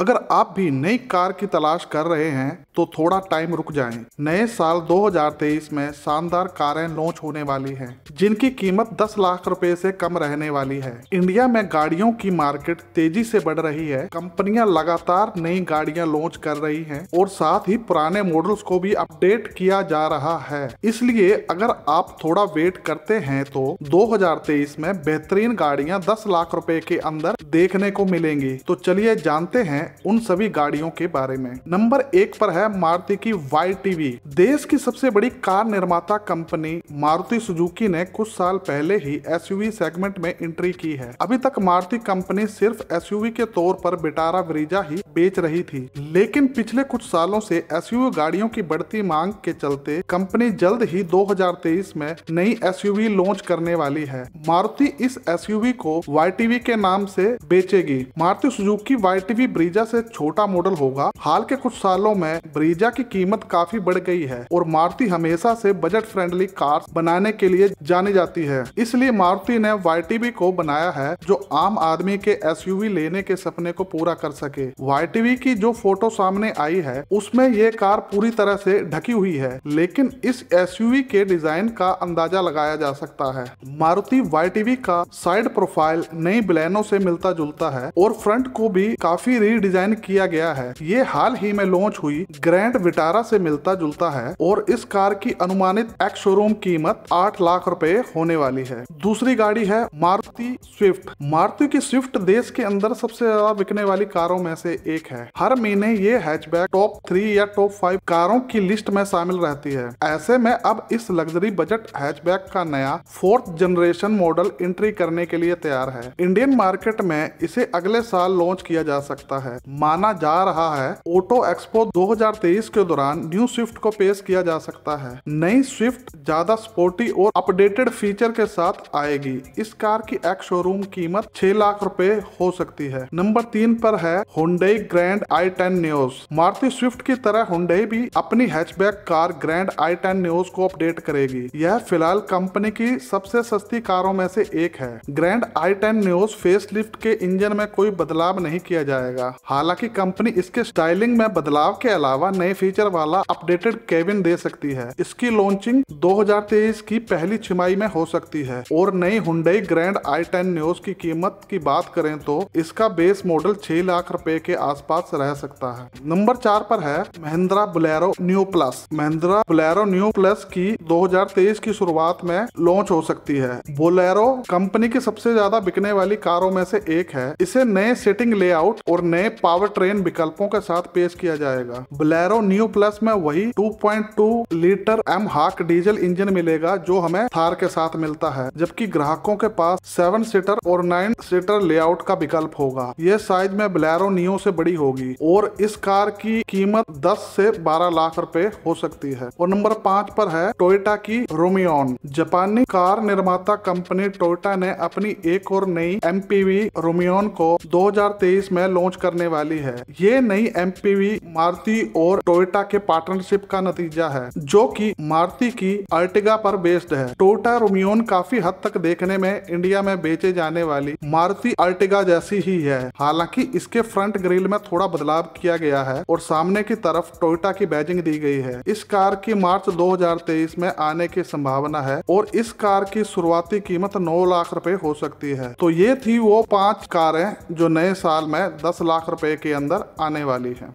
अगर आप भी नई कार की तलाश कर रहे हैं तो थोड़ा टाइम रुक जाएं। नए साल 2023 में शानदार कारें लॉन्च होने वाली हैं, जिनकी कीमत 10 लाख रुपए से कम रहने वाली है इंडिया में गाड़ियों की मार्केट तेजी से बढ़ रही है कंपनियां लगातार नई गाड़ियां लॉन्च कर रही हैं और साथ ही पुराने मॉडल्स को भी अपडेट किया जा रहा है इसलिए अगर आप थोड़ा वेट करते हैं तो दो में बेहतरीन गाड़िया दस लाख रूपए के अंदर देखने को मिलेंगी तो चलिए जानते हैं उन सभी गाड़ियों के बारे में नंबर एक पर है है मारुति की वाई देश की सबसे बड़ी कार निर्माता कंपनी मारुति सुजुकी ने कुछ साल पहले ही एसयूवी सेगमेंट में एंट्री की है अभी तक मारुति कंपनी सिर्फ एसयूवी के तौर पर बिटारा ब्रीजा ही बेच रही थी लेकिन पिछले कुछ सालों से एसयूवी गाड़ियों की बढ़ती मांग के चलते कंपनी जल्द ही 2023 में नई एसयूवी लॉन्च करने वाली है मारुति इस एसयूवी को वाई के नाम से बेचेगी मारुति सुजुकी वाई ब्रीजा से छोटा मॉडल होगा हाल के कुछ सालों में ब्रीजा की कीमत काफी बढ़ गई है और मारुति हमेशा से बजट फ्रेंडली कार बनाने के लिए जानी जाती है इसलिए मारुति ने वाई को बनाया है जो आम आदमी के एस लेने के सपने को पूरा कर सके वाई की जो फोटो सामने आई है उसमें ये कार पूरी तरह से ढकी हुई है लेकिन इस एस के डिजाइन का अंदाजा लगाया जा सकता है मारुति वाई का साइड प्रोफाइल नई ब्लैनो से मिलता जुलता है और फ्रंट को भी काफी रीडिजाइन किया गया है ये हाल ही में लॉन्च हुई ग्रैंड विटारा से मिलता जुलता है और इस कार की अनुमानित एक्स शोरूम कीमत आठ लाख रूपए होने वाली है दूसरी गाड़ी है मारुति स्विफ्ट मारुति की स्विफ्ट देश के अंदर सबसे ज्यादा बिकने वाली कारों में से एक है हर महीने ये हैचबैक टॉप थ्री या टॉप फाइव कारों की लिस्ट में शामिल रहती है ऐसे में अब इस लग्जरी बजट हैचबैक का नया फोर्थ जनरेशन मॉडल एंट्री करने के लिए तैयार है इंडियन मार्केट में इसे अगले साल लॉन्च किया जा सकता है माना जा रहा है ऑटो एक्सपो 2023 के दौरान न्यू स्विफ्ट को पेश किया जा सकता है नई स्विफ्ट ज्यादा स्पोर्टी और अपडेटेड फीचर के साथ आएगी इस कार की एक्स शोरूम कीमत 6 लाख रुपए हो सकती है नंबर तीन पर है Hyundai Grand i ten Nios Maruti Swift की तरह हुडई भी अपनी hatchback car Grand i ten Nios को अपडेट करेगी यह फिलहाल कंपनी की सबसे सस्ती कारों में से एक है Grand i ten Nios face के इंजन में कोई बदलाव नहीं किया जाएगा हालांकि कंपनी इसके स्टाइलिंग में बदलाव के अलावा अलावा नए फीचर वाला अपडेटेड केबिन दे सकती है इसकी लॉन्चिंग 2023 की पहली छिमाई में हो सकती है और नई Hyundai Grand i ten Nios की कीमत की बात करें तो इसका बेस मॉडल छह लाख रुपए के आसपास रह सकता है नंबर चार पर है Mahindra Bolero Neo plus Mahindra Bolero Neo plus की 2023 की शुरुआत में लॉन्च हो सकती है बोलेरो कंपनी की सबसे ज्यादा बिकने वाली कारों में से एक है इसे नए सेटिंग लेआउट और नए पावर ट्रेन विकल्पों के साथ पेश किया जाएगा बोलेरो न्यू प्लस में वही 2.2 litre m Hawk diesel engine मिलेगा जो हमें थार के साथ मिलता है जबकि ग्राहकों के पास सेवन सीटर और नाइन सीटर लेआउट का विकल्प होगा ये साइज में बलैरो न्यू से बड़ी होगी और इस कार की कीमत 10 से 12 लाख रुपए हो सकती है और नंबर पाँच पर है टोयोटा की रोमियोन जापानी कार निर्माता कंपनी टोयोटा ने अपनी एक और नई एम रोमियोन को 2023 में लॉन्च करने वाली है ये नई एम मारुति और टोयोटा के पार्टनरशिप का नतीजा है जो कि मारुति की अर्टिगा पर बेस्ड है टोयोटा रोमियोन काफी हद तक देखने में इंडिया में बेचे जाने वाली मारुति अर्टिगा जैसी ही है हालांकि इसके फ्रंट ग्रिल में थोड़ा बदलाव किया गया है और सामने की तरफ टोयोटा की बैजिंग दी गई है इस कार की मार्च दो में आने की संभावना है और इस कार की शुरुआती कीमत नौ लाख रूपए हो सकती है तो ये थी वो पांच कारें जो नए साल में दस लाख रुपए के अंदर आने वाली है